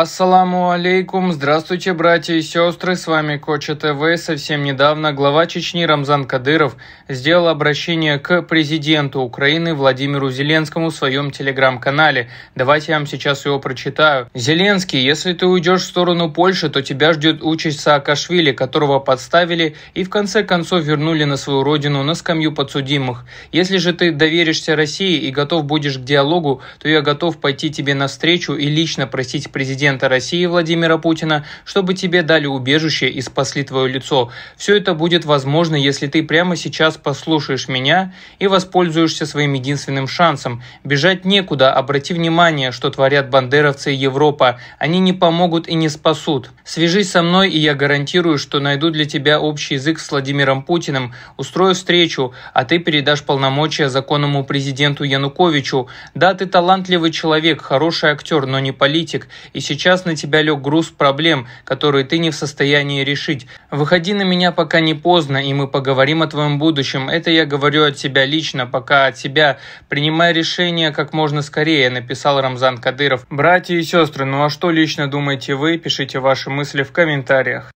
Ассаламу алейкум, здравствуйте, братья и сестры, с вами Коча ТВ. Совсем недавно глава Чечни Рамзан Кадыров сделал обращение к президенту Украины Владимиру Зеленскому в своем телеграм-канале. Давайте я вам сейчас его прочитаю. «Зеленский, если ты уйдешь в сторону Польши, то тебя ждет участь Саакашвили, которого подставили и в конце концов вернули на свою родину, на скамью подсудимых. Если же ты доверишься России и готов будешь к диалогу, то я готов пойти тебе навстречу и лично просить президента президента России Владимира Путина, чтобы тебе дали убежище и спасли твое лицо. Все это будет возможно, если ты прямо сейчас послушаешь меня и воспользуешься своим единственным шансом. Бежать некуда, обрати внимание, что творят бандеровцы и Европа. Они не помогут и не спасут. Свяжись со мной, и я гарантирую, что найду для тебя общий язык с Владимиром Путиным, устрою встречу, а ты передашь полномочия законному президенту Януковичу. Да, ты талантливый человек, хороший актер, но не политик, и сейчас Сейчас на тебя лег груз проблем, которые ты не в состоянии решить. Выходи на меня пока не поздно, и мы поговорим о твоем будущем. Это я говорю от тебя лично, пока от тебя. Принимай решение как можно скорее, написал Рамзан Кадыров. Братья и сестры, ну а что лично думаете вы? Пишите ваши мысли в комментариях.